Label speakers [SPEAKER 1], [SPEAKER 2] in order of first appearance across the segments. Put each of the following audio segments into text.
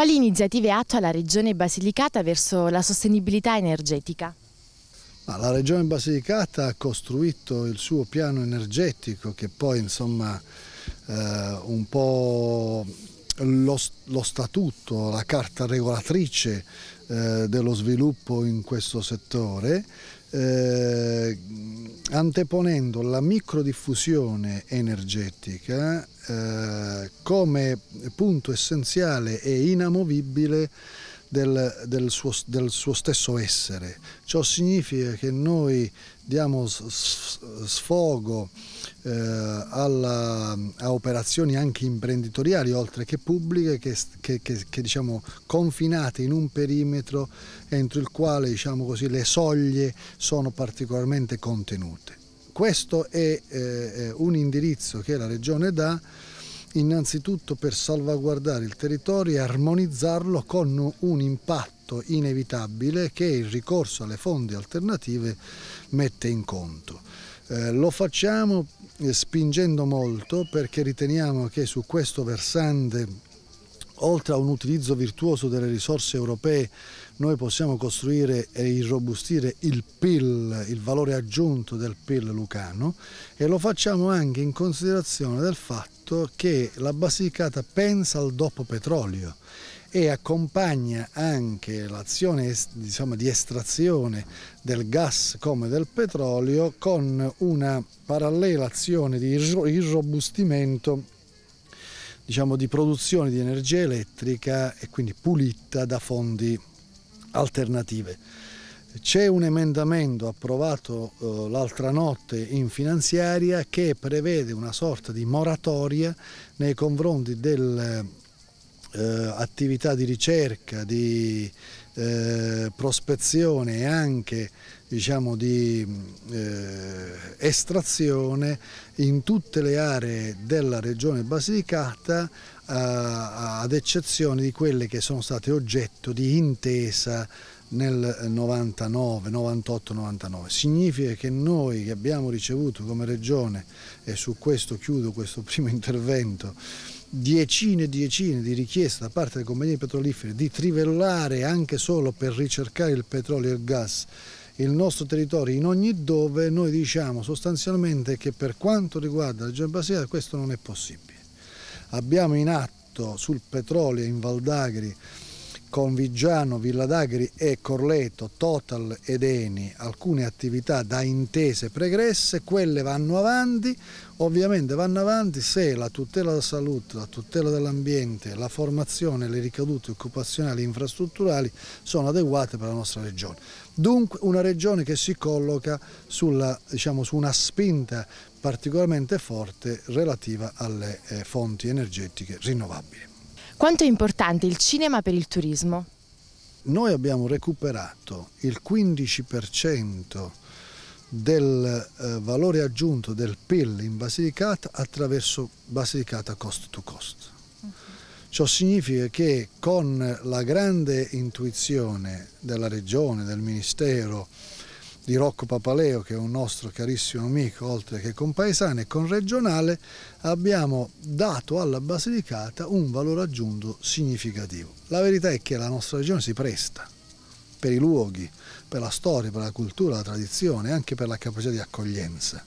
[SPEAKER 1] Quali iniziative attua la Regione Basilicata verso la sostenibilità energetica? La Regione Basilicata ha costruito il suo piano energetico che poi insomma eh, un po' lo, lo, statuto, la carta regolatrice eh, dello sviluppo in questo settore eh, anteponendo la microdiffusione energetica eh, come punto essenziale e inamovibile del, del, suo, del suo stesso essere. Ciò significa che noi diamo sfogo eh, alla, a operazioni anche imprenditoriali oltre che pubbliche che, che, che, che diciamo, confinate in un perimetro entro il quale diciamo così, le soglie sono particolarmente contenute. Questo è eh, un indirizzo che la Regione dà innanzitutto per salvaguardare il territorio e armonizzarlo con un impatto inevitabile che il ricorso alle fonti alternative mette in conto. Eh, lo facciamo eh, spingendo molto perché riteniamo che su questo versante oltre a un utilizzo virtuoso delle risorse europee, noi possiamo costruire e irrobustire il PIL, il valore aggiunto del PIL lucano e lo facciamo anche in considerazione del fatto fatto che la Basilicata pensa al dopo petrolio e accompagna anche l'azione diciamo, di estrazione del gas come del petrolio con una parallela azione di irrobustimento diciamo, di produzione di energia elettrica e quindi pulita da fondi alternative. C'è un emendamento approvato eh, l'altra notte in finanziaria che prevede una sorta di moratoria nei confronti dell'attività eh, di ricerca, di eh, prospezione e anche diciamo, di eh, estrazione in tutte le aree della regione Basilicata eh, ad eccezione di quelle che sono state oggetto di intesa nel 99, 98, 99. Significa che noi che abbiamo ricevuto come Regione, e su questo chiudo questo primo intervento, decine e decine di richieste da parte delle compagnie petrolifere di trivellare anche solo per ricercare il petrolio e il gas il nostro territorio in ogni dove, noi diciamo sostanzialmente che per quanto riguarda la regione Gerbasia questo non è possibile. Abbiamo in atto sul petrolio in Valdagri con Viggiano, Villa d'Agri e Corleto, Total ed Eni alcune attività da intese pregresse, quelle vanno avanti, ovviamente vanno avanti se la tutela della salute, la tutela dell'ambiente, la formazione, le ricadute occupazionali e infrastrutturali sono adeguate per la nostra regione. Dunque una regione che si colloca sulla, diciamo, su una spinta particolarmente forte relativa alle eh, fonti energetiche rinnovabili. Quanto è importante il cinema per il turismo? Noi abbiamo recuperato il 15% del eh, valore aggiunto del PIL in Basilicata attraverso Basilicata cost to cost. Ciò significa che con la grande intuizione della Regione, del Ministero, di Rocco Papaleo, che è un nostro carissimo amico, oltre che compaesano e con Regionale, abbiamo dato alla Basilicata un valore aggiunto significativo. La verità è che la nostra regione si presta per i luoghi, per la storia, per la cultura, la tradizione e anche per la capacità di accoglienza.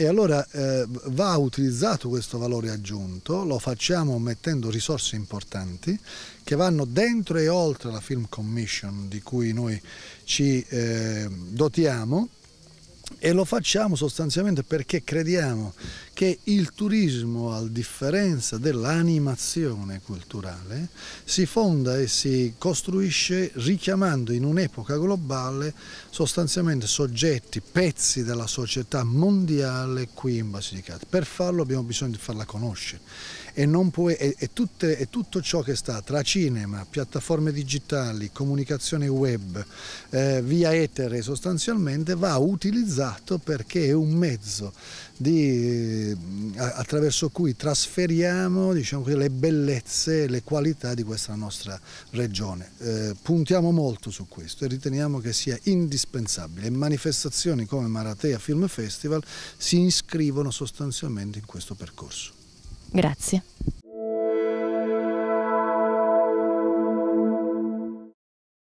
[SPEAKER 1] E allora eh, va utilizzato questo valore aggiunto, lo facciamo mettendo risorse importanti che vanno dentro e oltre la Film Commission di cui noi ci eh, dotiamo e lo facciamo sostanzialmente perché crediamo che il turismo, a differenza dell'animazione culturale, si fonda e si costruisce richiamando in un'epoca globale sostanzialmente soggetti, pezzi della società mondiale qui in Basilicata. Per farlo abbiamo bisogno di farla conoscere e, può, e, e, tutte, e tutto ciò che sta tra cinema, piattaforme digitali, comunicazione web, eh, via etere sostanzialmente va utilizzato perché è un mezzo di eh, attraverso cui trasferiamo diciamo, le bellezze e le qualità di questa nostra regione. Eh, puntiamo molto su questo e riteniamo che sia indispensabile. Manifestazioni come Maratea Film Festival si iscrivono sostanzialmente in questo percorso. Grazie.